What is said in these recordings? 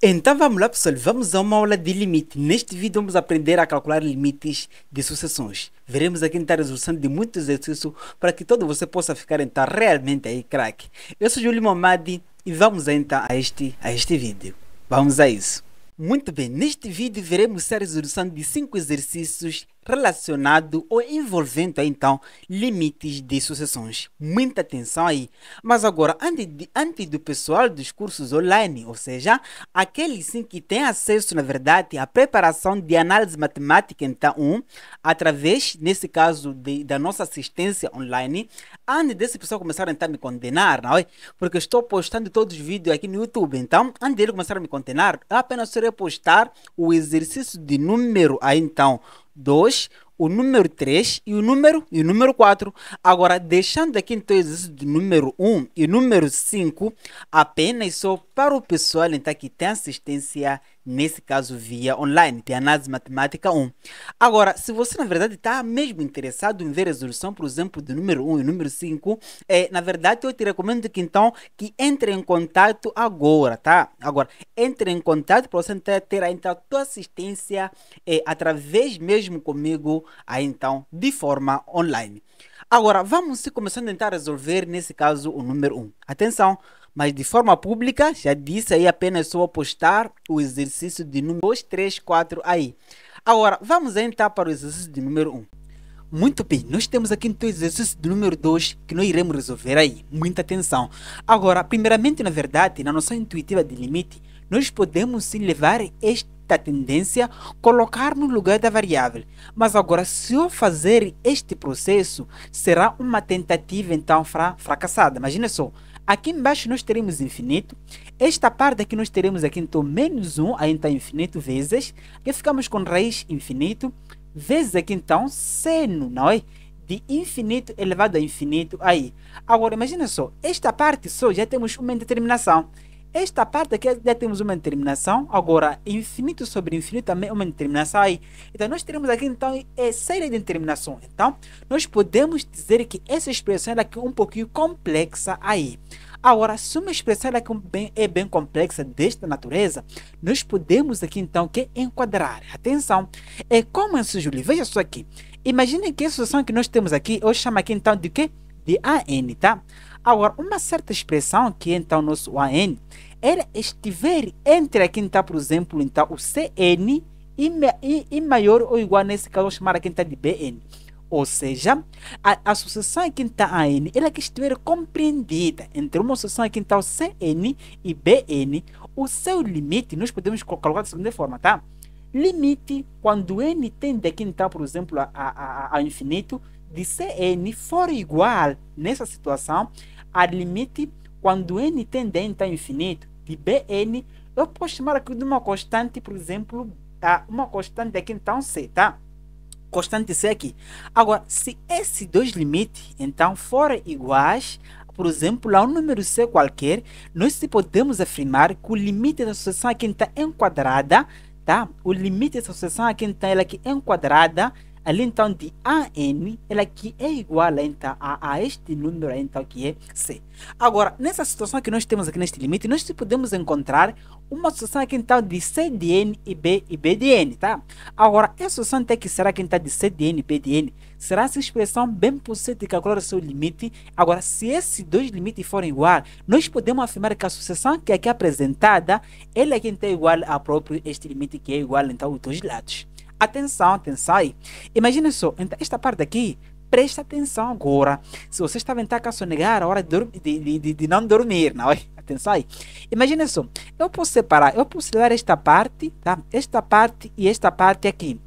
Então vamos lá pessoal, vamos a uma aula de limite. Neste vídeo vamos aprender a calcular limites de sucessões. Veremos aqui então a resolução de muitos exercícios para que todo você possa ficar então realmente aí craque. Eu sou Júlio Mamadi e vamos então a este, a este vídeo. Vamos a isso. Muito bem, neste vídeo veremos a resolução de 5 exercícios relacionado ou envolvendo então limites de sucessões. Muita atenção aí. Mas agora, antes, de, antes do pessoal dos cursos online, ou seja, aqueles sim que tem acesso, na verdade, à preparação de análise matemática, então, um, através, nesse caso, de, da nossa assistência online, antes desse pessoal começar então, a me condenar, não é? Porque eu estou postando todos os vídeos aqui no YouTube, então, antes dele começar a me condenar, apenas serei postar o exercício de número aí, então, 2, o número 3 e o número e o número 4. Agora, deixando aqui então o exercício do número 1 e número 5 apenas só para o pessoal então, que tem assistência nesse caso via online, de análise matemática 1. Agora, se você na verdade está mesmo interessado em ver a resolução, por exemplo, do número 1 e número 5, é, na verdade eu te recomendo que então que entre em contato agora, tá? Agora, entre em contato para você então, ter, então a tua assistência é, através mesmo comigo, aí então, de forma online. Agora, vamos começando então, a tentar resolver, nesse caso, o número 1. Atenção! mas de forma pública, já disse aí apenas só postar o exercício de número 2, 3, 4 aí. Agora, vamos entrar para o exercício de número 1. Um. Muito bem, nós temos aqui então o exercício de número 2 que nós iremos resolver aí. Muita atenção. Agora, primeiramente, na verdade, na noção intuitiva de limite, nós podemos sim levar esta tendência, colocar no lugar da variável. Mas agora, se eu fazer este processo, será uma tentativa então fracassada. Imagina só, Aqui embaixo nós teremos infinito. Esta parte aqui nós teremos aqui então menos 1, aí infinito vezes. Aqui ficamos com raiz infinito. Vezes aqui então seno, não é? De infinito elevado a infinito aí. Agora imagina só, esta parte só já temos uma indeterminação. Esta parte aqui já temos uma determinação, agora infinito sobre infinito também é uma determinação aí. Então nós teremos aqui então é série de determinações. Então nós podemos dizer que essa expressão é um pouquinho complexa aí. Agora, se uma expressão é bem, é bem complexa desta natureza, nós podemos aqui então que enquadrar. Atenção, é como é Júlio, veja só aqui. Imaginem que a situação que nós temos aqui, eu chamo aqui então de que? De AN, tá? Agora, uma certa expressão que é então nosso AN era estiver entre aqui então, por exemplo, então o CN e, e, e maior ou igual nesse caso chamar aqui então de BN. Ou seja, a associação a AN então, ela é que estiver compreendida entre uma associação quintal então, CN e BN, o seu limite nós podemos colocar da seguinte forma, tá? Limite quando N tende aqui então, por exemplo, a, a, a, a infinito, de CN for igual nessa situação há limite quando n tende a infinito de Bn, eu posso chamar aqui de uma constante, por exemplo, tá? uma constante aqui, então C, tá? Constante C aqui. Agora, se esses dois limites, então, forem iguais, por exemplo, a um número C qualquer, nós podemos afirmar que o limite da associação aqui é está enquadrada, tá? O limite da associação aqui é está ela aqui é enquadrada, ali então de AN, ela que é igual então a, a este número então que é C. Agora, nessa situação que nós temos aqui neste limite, nós podemos encontrar uma situação aqui então de C de N e B e B de N, tá? Agora, essa situação até que será que então de C de N e B de N, será essa expressão bem possível de calcular o seu limite? Agora, se esses dois limites forem iguais, nós podemos afirmar que a sucessão que é aqui é apresentada, ela aqui é então igual a próprio este limite que é igual então aos dois lados. Atenção, atenção aí. Imagina só, então, esta parte aqui, presta atenção agora. Se você está então, a caçonegar a hora de, de, de, de, não dormir, não é? Atenção aí. Imagina só, eu posso separar, eu posso dar esta parte, tá? Esta parte e esta parte aqui.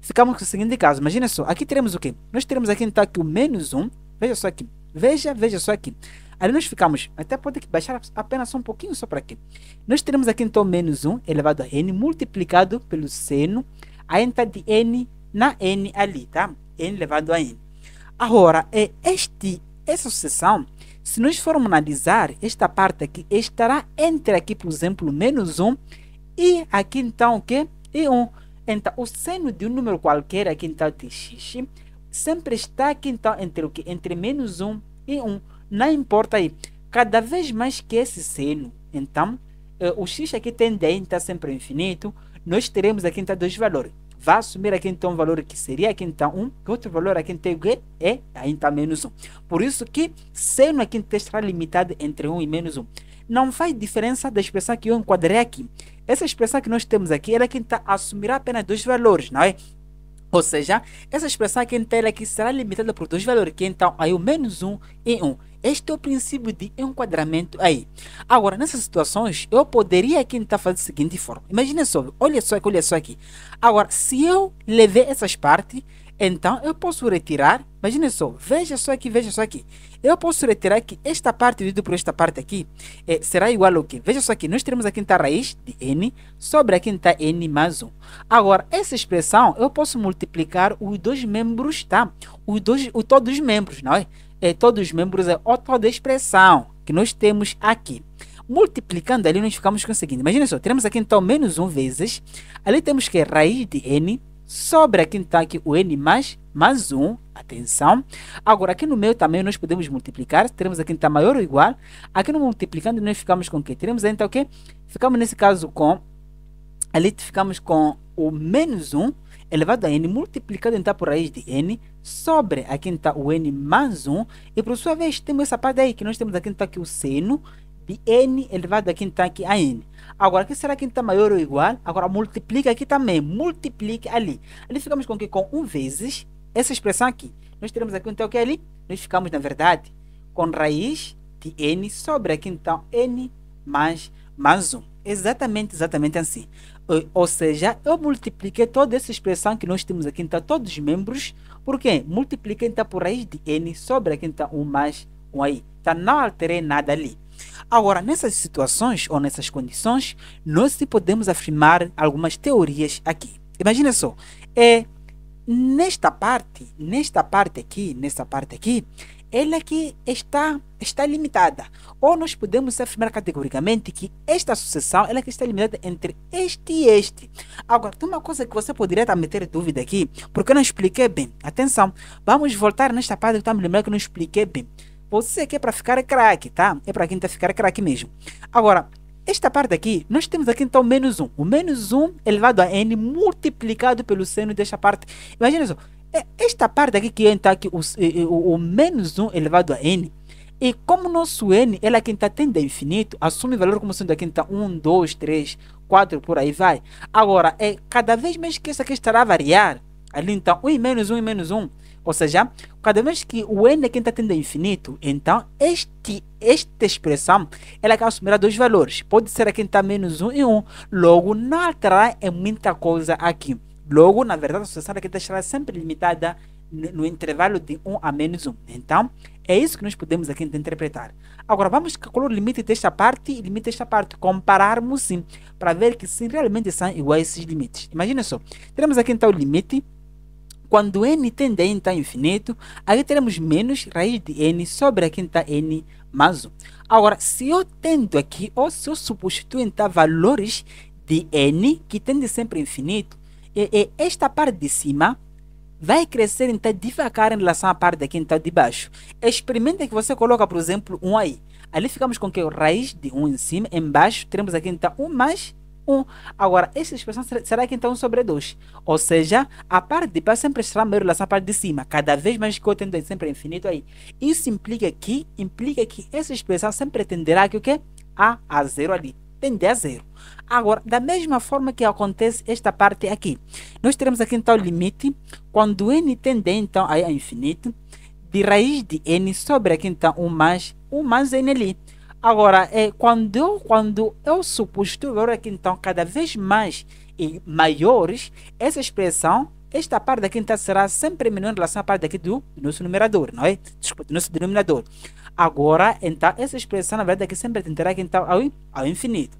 Ficamos com o seguinte caso, imagina só, aqui teremos o quê? Nós teremos aqui então aqui o menos 1, veja só aqui, veja, veja só aqui. Ali nós ficamos, até pode baixar apenas um pouquinho só para aqui. Nós teremos aqui então menos 1 elevado a n multiplicado pelo seno a entrada de n na n ali, tá? n elevado a n. Agora, é este, essa sucessão, se nós formos analisar esta parte aqui, estará entre aqui, por exemplo, menos 1 e aqui então o que? E 1. Então, o seno de um número qualquer aqui então de x sempre está aqui então entre o que? Entre menos 1 e 1. Não importa aí. Cada vez mais que esse seno, então, eh, o x aqui tende a estar sempre infinito, nós teremos aqui então dois valores. Vai assumir aqui então um valor que seria aqui então 1, um, outro valor aqui então é aí então menos 1. Um. Por isso que seno aqui então estará limitado entre 1 um e menos 1. Um. Não faz diferença da expressão que eu enquadrei aqui. Essa expressão que nós temos aqui, ela quem então assumirá apenas dois valores, não é? Ou seja, essa expressão aqui inteira então, aqui é será limitada por dois valores, que é, então aí o menos 1 um e 1. Um. Este é o princípio de enquadramento aí. Agora, nessas situações, eu poderia aqui tentar fazer da seguinte forma. Imagina só, olha só aqui, olha só aqui. Agora, se eu levar essas partes, então eu posso retirar Imagine só, veja só aqui, veja só aqui. Eu posso retirar que esta parte dividido por esta parte aqui é, será igual ao quê? Veja só aqui, nós teremos então a quinta raiz de n sobre a quinta então n mais 1. Agora, essa expressão, eu posso multiplicar os dois membros, tá? Os dois, o todos os membros, não é? é todos os membros é o toda a expressão que nós temos aqui. Multiplicando ali, nós ficamos com o seguinte. Imagina só, teremos aqui então menos 1 vezes. Ali temos que raiz de n sobre aqui então aqui o n mais, mais 1 Atenção. Agora, aqui no meio também nós podemos multiplicar. Teremos aqui então maior ou igual. Aqui no multiplicando nós ficamos com o quê? Teremos então o quê? Ficamos nesse caso com... Ali ficamos com o menos 1 elevado a n multiplicado então por raiz de n sobre aqui então o n mais 1 e por sua vez temos essa parte aí que nós temos aqui então aqui o seno de n elevado aqui então aqui a n. Agora que será que está então, maior ou igual? Agora multiplica aqui também, multiplica ali. Ali ficamos com que com 1 vezes essa expressão aqui. Nós teremos aqui então o que é ali? Nós ficamos, na verdade, com raiz de n sobre aqui, então, n mais, mais 1. Exatamente, exatamente assim. Eh, ou seja, eu multipliquei toda essa expressão que nós temos aqui, então, todos os membros, por quê? Multipliquei, então, por raiz de n sobre aqui, então, 1 mais 1 aí. Então, não alterei nada ali. Agora, nessas situações ou nessas condições, nós podemos afirmar algumas teorias aqui. Imagina só, é nesta parte, nesta parte aqui, nessa parte aqui, ela que está está limitada. Ou nós podemos afirmar categoricamente que esta sucessão ela que está limitada entre este e este. Agora, tem uma coisa que você poderia estar meter dúvida aqui, porque eu não expliquei bem. Atenção, vamos voltar nesta parte que eu estou me lembrando que eu não expliquei bem. Você aqui é para ficar craque, tá? É para quem está ficar craque mesmo. Agora, esta parte aqui, nós temos aqui então menos 1. O menos 1 elevado a n multiplicado pelo seno desta parte. Imagina só, é, esta parte aqui que entra aqui, o, o, o menos 1 elevado a n, e como o nosso n, ela aqui é está tendo a é infinito, assume valor como sendo aqui então 1, 2, 3, 4, por aí vai. Agora, é cada vez mais que essa aqui estará a variar, ali então 1 e menos 1 e menos 1, ou seja, cada vez que o n é quem está tendo a infinito, então este, esta expressão ela acaba assumirá dois valores. Pode ser a quem está menos 1 um e 1. Um. Logo, não alterará é muita coisa aqui. Logo, na verdade, a sucessão aqui quinta tá estará sempre limitada no, intervalo de 1 um a menos 1. Então, é isso que nós podemos aqui interpretar. Agora, vamos calcular o limite desta parte e limite desta parte. Compararmos, sim, para ver que realmente são iguais esses limites. Imagina só. Teremos aqui, então, o limite quando n tende a n está infinito, aí teremos menos raiz de n sobre a quinta n mais 1. Agora, se eu tendo aqui, ou se eu substituo então valores de n, que tende sempre a infinito, e, e esta parte de cima vai crescer então devagar em relação à parte daqui então de baixo. Experimenta que você coloca, por exemplo, 1 aí. Ali ficamos com que raiz de 1 em cima, embaixo teremos aqui então 1 mais Agora, essa expressão será que então sobre 2. Ou seja, a parte de baixo sempre será maior essa parte de cima. Cada vez mais que eu tendo sempre infinito aí. Isso implica que, implica que essa expressão sempre tenderá que o quê? A a zero ali. tender a zero. Agora, da mesma forma que acontece esta parte aqui, nós teremos aqui então o limite, quando n tende então a infinito, de raiz de n sobre aqui então 1 mais, 1 mais n ali. Agora, é, quando, quando eu suposto é que então, cada vez mais e maiores, essa expressão, esta parte daqui, então, será sempre menor em relação à parte daqui do nosso numerador, não é? Desculpa, do nosso denominador. Agora, então, essa expressão, na verdade, aqui é sempre tenderá então, ao, ao infinito.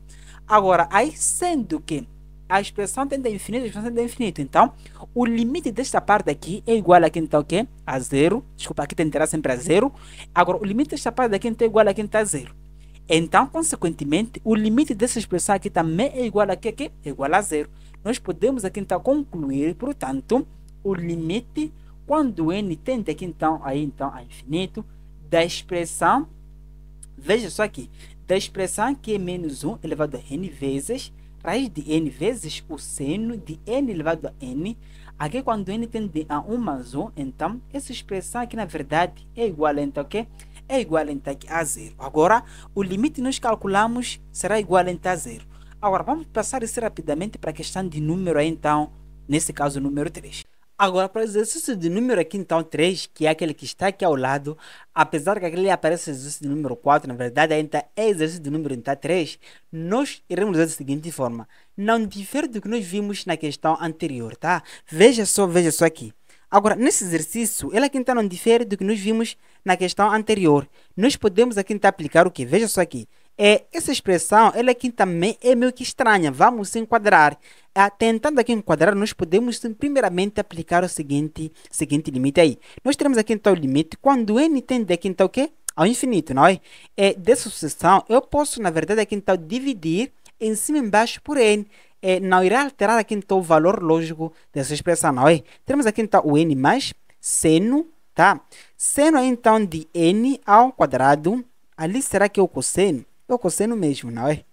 Agora, aí sendo que a expressão tende a infinito, a expressão tende a infinito. Então, o limite desta parte aqui é igual aqui, então, que? A zero. Desculpa, aqui tenderá sempre a zero. Agora, o limite desta parte aqui então, é igual aqui, então, a zero. Então, consequentemente, o limite dessa expressão aqui também é igual a quê? É igual a zero. Nós podemos aqui então concluir, portanto, o limite quando n tende aqui então aí então a infinito da expressão veja só aqui da expressão que é menos 1 elevado a n vezes raiz de n vezes o seno de n elevado a n aqui quando n tende a 1 mais 1 então essa expressão aqui na verdade é igual então, a okay? é igual a zero. Agora, o limite que nós calculamos será igual a zero. Agora, vamos passar isso rapidamente para a questão de número aí, então, nesse caso, número 3. Agora, para o exercício de número aqui, então, 3, que é aquele que está aqui ao lado, apesar que aquele aparece exercício de número 4, na verdade, ainda é exercício de número então, 3, nós iremos usar da seguinte forma. Não difere do que nós vimos na questão anterior, tá? Veja só, veja só aqui. Agora, nesse exercício, ele aqui então não difere do que nós vimos na questão anterior. Nós podemos aqui então aplicar o que? Veja só aqui. É, essa expressão, ela aqui também é meio que estranha. Vamos enquadrar. É, tentando aqui enquadrar, nós podemos primeiramente aplicar o seguinte, seguinte limite aí. Nós temos aqui então o limite quando n tende aqui então o quê? Ao infinito, não é? é dessa sucessão, eu posso, na verdade, aqui então dividir em cima e embaixo por n é, não irá alterar aqui então o valor lógico dessa expressão, não é? Temos aqui então o n mais seno, tá? Seno é então de n ao quadrado, ali será que é o cosseno? É o cosseno mesmo, não é?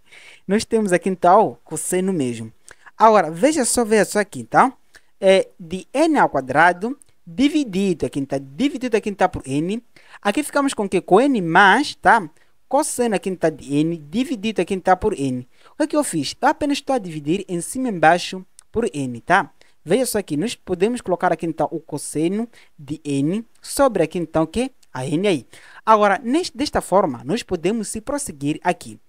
Nós temos aqui então cosseno mesmo. Agora, veja só, veja só aqui, tá? É de n ao quadrado dividido aqui, está Dividido aqui, está Por n. Aqui ficamos com que? Com n mais, tá? Cosseno aqui, está De n dividido aqui, está Por n que é que eu fiz? Eu apenas estou a dividir em cima e embaixo por n, tá? Veja só aqui, nós podemos colocar aqui então o cosseno de n sobre aqui então que a n aí. Agora, neste, desta forma, nós podemos se prosseguir aqui.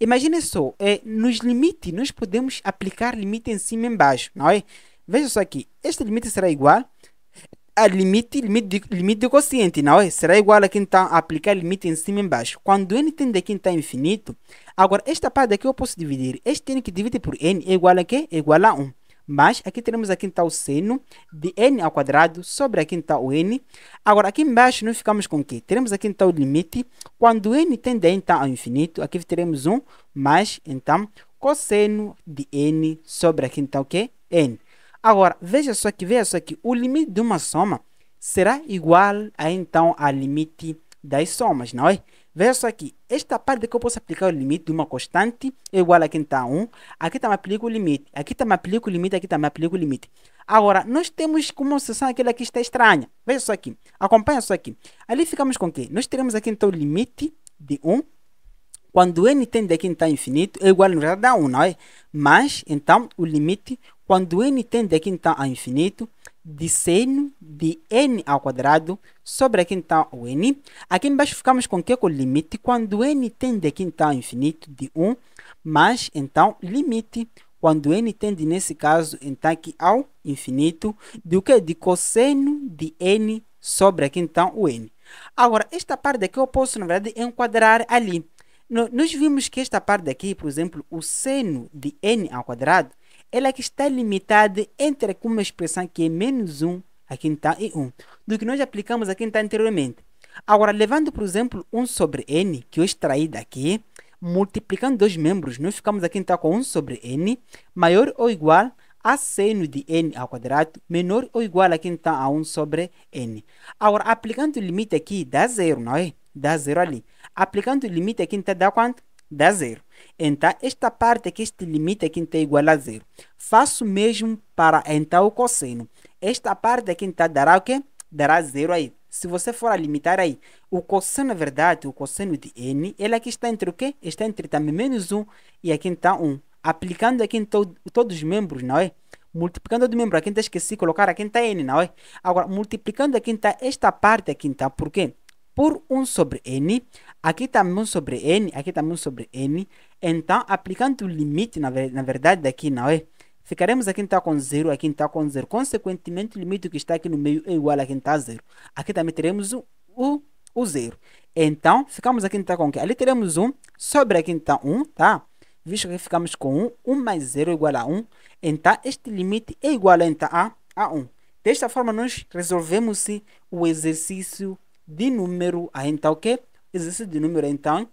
Imagine só, é, nos limites, nós podemos aplicar limite em cima e embaixo, não é? Veja só aqui, este limite será igual a limite, limite, limite de quociente, não é? Será igual a quem está a aplicar limite em cima e embaixo. Quando n tende a quem está infinito, agora esta parte aqui eu posso dividir. Este n que divide por n é igual a quê? É igual a 1. Mas aqui teremos aqui está o seno de n ao quadrado sobre aqui está o n. Agora aqui embaixo nós ficamos com o quê? Teremos aqui então tá o limite. Quando n tende a então ao infinito, aqui teremos 1 mais então cosseno de n sobre aqui então tá o quê? n. Agora, veja só aqui, veja só aqui. O limite de uma soma será igual a, então, ao limite das somas, não é? Veja só aqui, esta parte que eu posso aplicar o limite de uma constante é igual a quem está 1. Aqui também aplico o limite, aqui também aplico o limite, aqui também aplico o limite. Agora, nós temos como seção aquela que está estranha. Veja só aqui, acompanha só aqui. Ali ficamos com o quê? Nós teremos aqui então o limite de 1 quando n tende aqui está infinito, é igual na verdade a 1, não é? Mas, então, o limite, quando n tende aqui então tá a infinito, de seno de n ao quadrado sobre aqui então tá o n. Aqui embaixo ficamos com o que? Com o limite, quando n tende aqui então tá a infinito, de 1, mas, então, limite, quando n tende, nesse caso, então aqui ao infinito, o que? De cosseno de n sobre aqui então o n. Agora, esta parte aqui eu posso, na verdade, enquadrar ali. No, nós vimos que esta parte daqui, por exemplo, o seno de n ao quadrado, ela é que está limitada entre uma expressão que é menos 1 aqui então e 1, do que nós aplicamos aqui então anteriormente. Agora, levando, por exemplo, 1 sobre n, que eu extraí daqui, multiplicando dois membros, nós ficamos aqui então com 1 sobre n maior ou igual a seno de n ao quadrado menor ou igual aqui então a 1 sobre n. Agora, aplicando o limite aqui, dá zero, não é? Dá zero ali aplicando o limite aqui então dá quanto? Dá zero. Então, esta parte aqui, este limite aqui então é igual a zero. Faço mesmo para então o cosseno. Esta parte aqui então dará o quê? Dará zero aí. Se você for a limitar aí, o cosseno, na verdade, o cosseno de n, ele aqui está entre o quê? Está entre também menos 1 e aqui então 1. Aplicando aqui em to todos os membros, não é? multiplicando o membro, aqui então esqueci de colocar aqui então n, não é? Agora, multiplicando aqui então esta parte aqui então, por quê? por 1 sobre n, aqui também 1 sobre n, aqui também 1 sobre n. Então, aplicando o limite, na, ver, na verdade, daqui não é? Ficaremos aqui então com zero, aqui então com zero. Consequentemente, o limite que está aqui no meio é igual a quem está a zero. Aqui também teremos o, o, o zero. Então, ficamos aqui então com o quê? Ali teremos 1 um, sobre aqui então 1, um, tá? Visto que ficamos com 1, um, 1 mais 0 é igual a 1. Então, este limite é igual então, a, a 1. Desta forma, nós resolvemos o exercício 1 de número a então o quê? Exercício de número então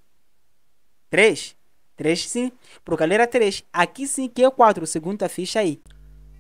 3. 3 sim, procalera 3. Aqui sim que é 4, segunda ficha aí.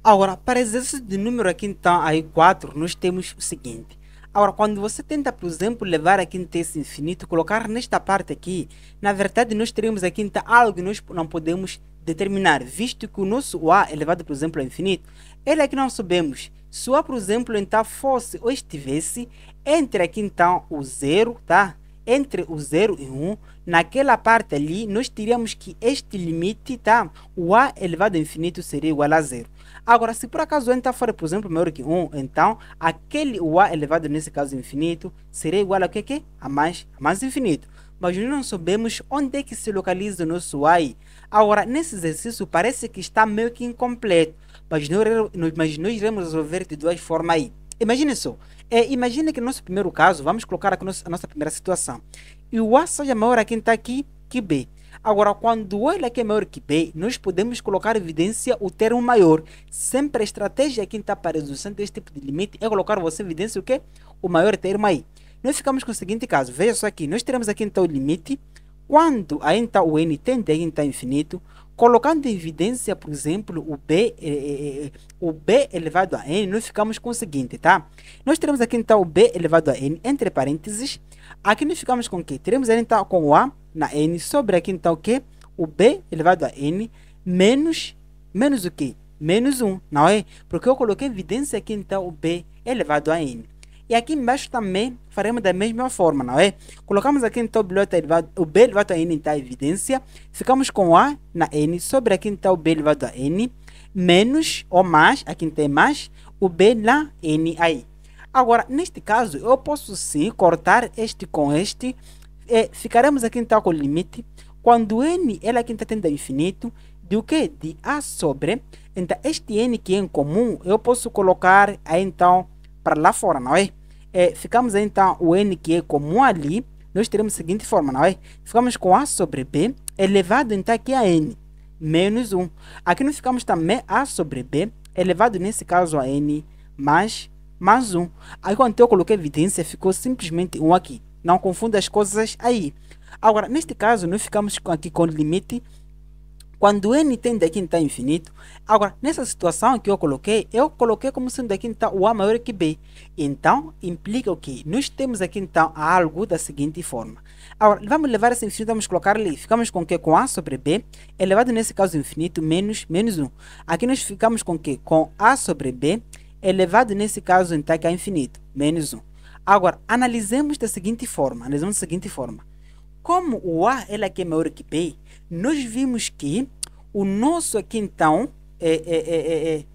Agora, para exercício de número aqui então aí 4, nós temos o seguinte. Agora, quando você tenta, por exemplo, levar aqui um texto infinito, colocar nesta parte aqui, na verdade nós teremos aqui então algo que nós não podemos determinar, visto que o nosso A é elevado, por exemplo, a infinito, ele é que não sabemos. Se o A, por exemplo, então fosse ou estivesse entre aqui então o zero tá? Entre o 0 e 1, um, naquela parte ali, nós teríamos que este limite, tá? O a elevado a infinito seria igual a zero. Agora, se por acaso n está fora, por exemplo, maior que 1, um, então aquele o a elevado, nesse caso, infinito, seria igual a que que? A mais, a mais infinito. Mas nós não sabemos onde é que se localiza o nosso a. Agora, nesse exercício, parece que está meio que incompleto. Mas nós, mas nós iremos resolver de duas formas aí. Imagine só. É, imagine que no nosso primeiro caso, vamos colocar aqui a nossa primeira situação. E o A seja maior a quem está aqui que B. Agora, quando ele aqui é, é maior que B, nós podemos colocar evidência o termo maior. Sempre a estratégia aqui está para redução desse tipo de limite é colocar você evidência o quê? O maior termo aí. Nós ficamos com o seguinte caso. Veja só aqui. Nós teremos aqui então o limite. Quando a então o n tende a infinito, colocando em evidência, por exemplo, o B, eh, eh, eh, o B elevado a N, nós ficamos com o seguinte, tá? Nós teremos aqui então o B elevado a N entre parênteses. Aqui nós ficamos com o quê? Teremos ele então com o A na N sobre aqui então o quê? O B elevado a N menos, menos o quê? Menos 1, não é? Porque eu coloquei em evidência aqui então o B elevado a N. E aqui embaixo também faremos da mesma forma, não é? Colocamos aqui então o B elevado, o a N está à evidência. Ficamos com A na N sobre aqui então o B elevado a N menos ou mais, aqui tem mais, o B na N aí. Agora, neste caso, eu posso sim cortar este com este. É, ficaremos aqui então com o limite. Quando N ela aqui está tendo infinito, de o que? De A sobre. Então, este N que é em comum, eu posso colocar aí então para lá fora, não é? É, ficamos então o n que é comum ali, nós teremos a seguinte forma, não é? Ficamos com a sobre b elevado então aqui a n, menos 1. Aqui nós ficamos também a sobre b elevado nesse caso a n mais, mais 1. Aí quando eu coloquei evidência ficou simplesmente 1 aqui. Não confunda as coisas aí. Agora, neste caso, nós ficamos aqui com o limite quando é n tende a quinta tá infinito, agora nessa situação que eu coloquei, eu coloquei como sendo a quinta tá o a maior que b. Então, implica o que? Nós temos aqui então tá algo da seguinte forma. Agora, vamos levar esse infinito, vamos colocar ali. Ficamos com que? Com a sobre b, elevado nesse caso infinito, menos, menos 1. Aqui nós ficamos com que? Com a sobre b, elevado nesse caso então que é infinito, menos 1. Agora, analisemos da seguinte forma, analisamos da seguinte forma. Como o A ele é aqui é maior que B, nós vimos que o nosso aqui então, é, é, é,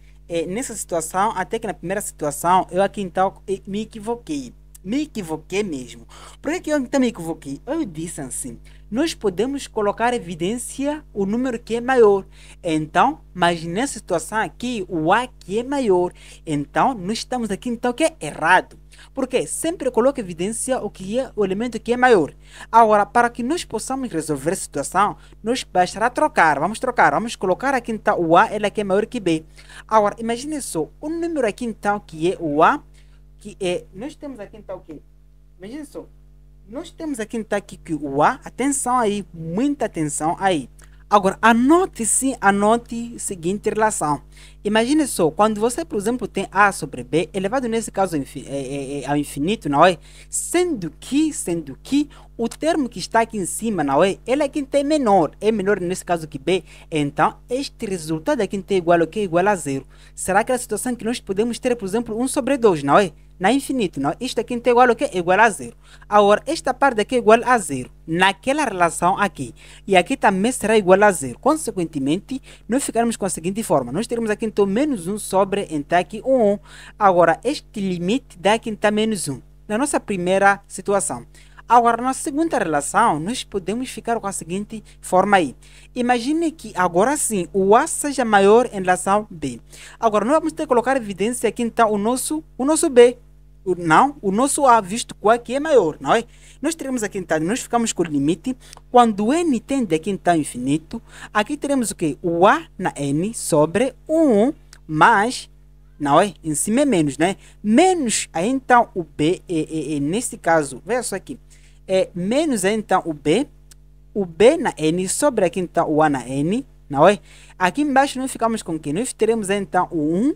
é, nessa situação, até que na primeira situação, eu aqui então me equivoquei. Me equivoquei mesmo. Por que, que eu então me equivoquei? Eu disse assim: nós podemos colocar evidência o número que é maior. Então, mas nessa situação aqui, o A que é maior. Então, nós estamos aqui então que é errado. Porque sempre coloca evidência o que é o elemento que é maior. Agora, para que nós possamos resolver a situação, nos bastará trocar. Vamos trocar. Vamos colocar aqui então o A, ela é que é maior que B. Agora, imagine só, o número aqui então que é o A, que é. Nós temos aqui então o que? Imagine só. Nós temos aqui então que, que o A, atenção aí, muita atenção aí. Agora, anote sim anote a seguinte relação. Imagine só, quando você, por exemplo, tem A sobre B, elevado nesse caso ao é, é, é, infinito, não é? Sendo que, sendo que, o termo que está aqui em cima, não é? Ele é quem tem menor, é menor nesse caso que B. Então, este resultado aqui tem igual ao que? Igual a zero. Será que é a situação que nós podemos ter, por exemplo, 1 sobre 2, não é? na infinito, não? Isto aqui é igual ao quê? Igual a zero. Agora, esta parte aqui é igual a zero, naquela relação aqui. E aqui também será igual a zero. Consequentemente, nós ficaremos com a seguinte forma. Nós teremos aqui, então, menos 1 sobre, então, aqui 1. Um. Agora, este limite dá aqui, então, menos 1. Na nossa primeira situação. Agora, na segunda relação, nós podemos ficar com a seguinte forma aí. Imagine que agora sim o A seja maior em relação a B. Agora, nós vamos ter que colocar evidência aqui, então, o nosso, o nosso B não, o nosso A visto que o A aqui é maior, não é? Nós teremos aqui então, nós ficamos com o limite, quando N tende aqui então infinito, aqui teremos o quê? O A na N sobre 1 mais, não é? Em cima é menos, né? Menos, aí é então o B, é, é, é, nesse caso, veja só aqui, é menos aí é então o B, o B na N sobre aqui então o A na N, não é? Aqui embaixo nós ficamos com o quê? Nós teremos aí, então o 1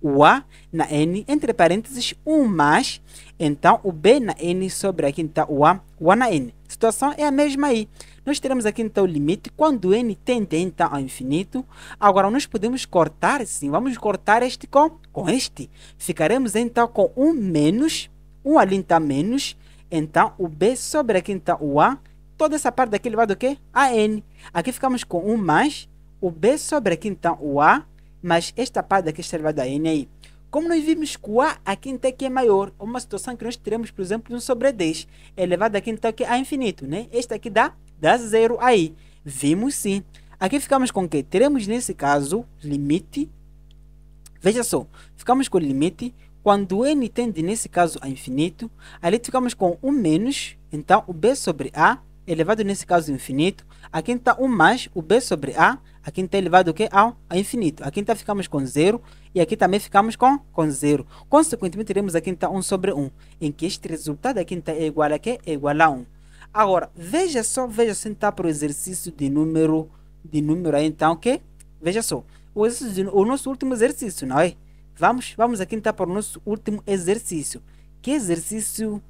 o A na N, entre parênteses, um mais, então o B na N sobre aqui, então o A, o A na N. A situação é a mesma aí. Nós teremos aqui então o limite quando N tende então ao infinito. Agora nós podemos cortar, sim, vamos cortar este com, com este. Ficaremos então com 1 um menos, 1 um ali então menos, então o B sobre aqui então o A, toda essa parte daqui elevado a quê? A N. Aqui ficamos com 1 um mais, o B sobre aqui então o A, mas esta parte é aqui a n aí, como nós vimos que A aqui quinta que é maior, é uma situação que nós teremos, por exemplo, 1 sobre 10, é elevado aqui quinta que a infinito, né? Este aqui dá, dá zero aí. Vimos sim. Aqui ficamos com o que? Teremos, nesse caso, limite. Veja só, ficamos com o limite. Quando n tende, nesse caso, a infinito, ali ficamos com 1 menos, então o b sobre a elevado nesse caso infinito. A quinta, tá 1 mais o b sobre a. A quinta tá elevado o quê? Ao, infinito. A quinta tá ficamos com zero e aqui também ficamos com, com zero. Consequentemente, teremos a quinta 1 sobre 1, em que este resultado da quinta é igual a quê? É igual a 1. Agora, veja só, veja se está então, para o exercício de número, de número aí, então, que? Veja só, o, de, o nosso último exercício, não é? Vamos, vamos aqui então para o nosso último exercício. Que exercício?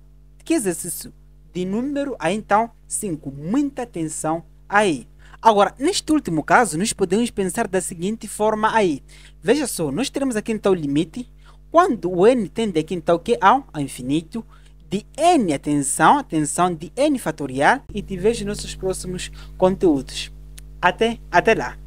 Que exercício? de número a então 5. Muita atenção aí. Agora, neste último caso, nós podemos pensar da seguinte forma aí. Veja só, nós teremos aqui então o limite quando o n tende aqui então que ao, ao infinito de n atenção, atenção de n fatorial e te vejo nos nossos próximos conteúdos. Até, até lá.